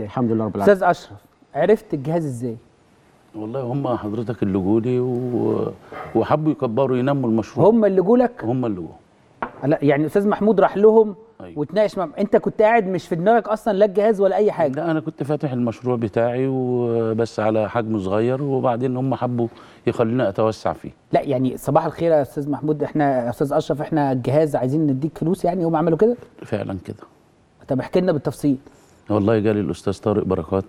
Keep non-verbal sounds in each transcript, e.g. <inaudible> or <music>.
الحمد لله رب العالمين استاذ اشرف عرفت الجهاز ازاي والله هم حضرتك اللي جولي و... وحبوا يكبروا ينموا المشروع هم اللي جولك هم اللي جو لا يعني استاذ محمود راح لهم أيوة. وتناقش مع انت كنت قاعد مش في دماغك اصلا لا الجهاز ولا اي حاجه لا انا كنت فاتح المشروع بتاعي وبس على حجم صغير وبعدين هم حبوا يخلوني اتوسع فيه لا يعني صباح الخير يا استاذ محمود احنا يا استاذ اشرف احنا الجهاز عايزين نديك فلوس يعني هم عملوا كده فعلا كده طب احكي لنا بالتفصيل والله جالي الاستاذ طارق بركات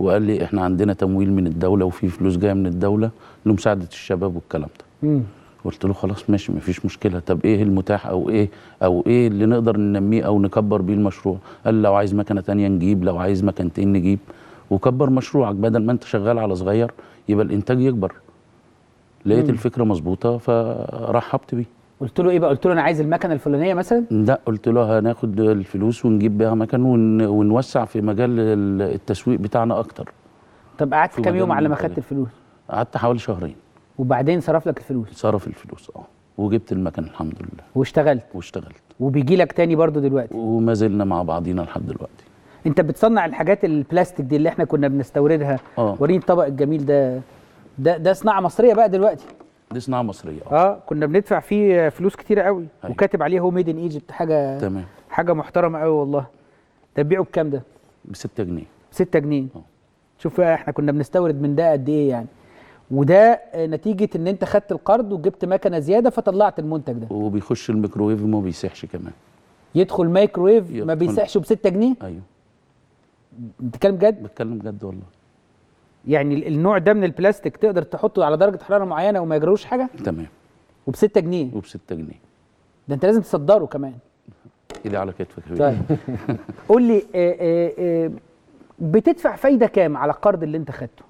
وقال لي احنا عندنا تمويل من الدوله وفي فلوس جايه من الدوله لمساعده الشباب والكلام ده قلت له خلاص ماشي مفيش مشكله طب ايه المتاح او ايه او ايه اللي نقدر ننميه او نكبر بيه المشروع قال لو عايز مكنه ثانيه نجيب لو عايز مكنتين نجيب وكبر مشروعك بدل ما انت شغال على صغير يبقى الانتاج يكبر لقيت مم. الفكره مظبوطه فرحبت بيه قلت له ايه بقى قلت له انا عايز المكنه الفلانيه مثلا لا قلت له هناخد الفلوس ونجيب بيها مكن ون... ونوسع في مجال التسويق بتاعنا اكتر طب قعدت كام يوم على ما خدت الفلوس قعدت حوالي شهرين وبعدين صرف لك الفلوس صرف الفلوس اه وجبت المكن الحمد لله واشتغلت واشتغلت وبيجي لك تاني برضه دلوقتي وما زلنا مع بعضينا لحد دلوقتي انت بتصنع الحاجات البلاستيك دي اللي احنا كنا بنستوردها اه وريني الطبق الجميل ده ده ده صناعه مصريه بقى دلوقتي دي صناعه مصريه اه كنا بندفع فيه فلوس كتيره قوي أيوة. وكاتب عليه هو ميد ان ايجيبت حاجه تمام حاجه محترمه قوي والله ده بيعه بكام ده ب 6 جنيه 6 جنيه أوه. شوف احنا كنا بنستورد من ده قد ايه يعني وده نتيجه ان انت خدت القرض وجبت مكنه زياده فطلعت المنتج ده وبيخش الميكروويف وما بيسيحش كمان يدخل مايكرويف ما بيسيحش ب 6 جنيه ايوه بتتكلم جد بتكلم جد والله يعني النوع ده من البلاستيك تقدر تحطه على درجه حراره معينه وما يجروش حاجه تمام وب 6 جنيه وب 6 جنيه ده انت لازم تصدره كمان ايدي على كتفك طيب <laughs> قول لي آآ آه، آآ آه، آه، بتدفع فايده كام على القرض اللي انت خدته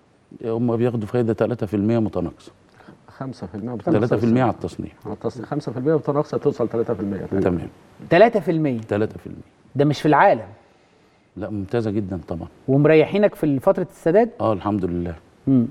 هم بياخدوا فايده 3% متناقصه 5% متناقصه 3% على التصنيع على التصنيع 5% متناقصه توصل 3% تمام 3% 3% ده مش في العالم لا ممتازه جدا طبعا ومريحينك في فتره السداد اه الحمد لله امم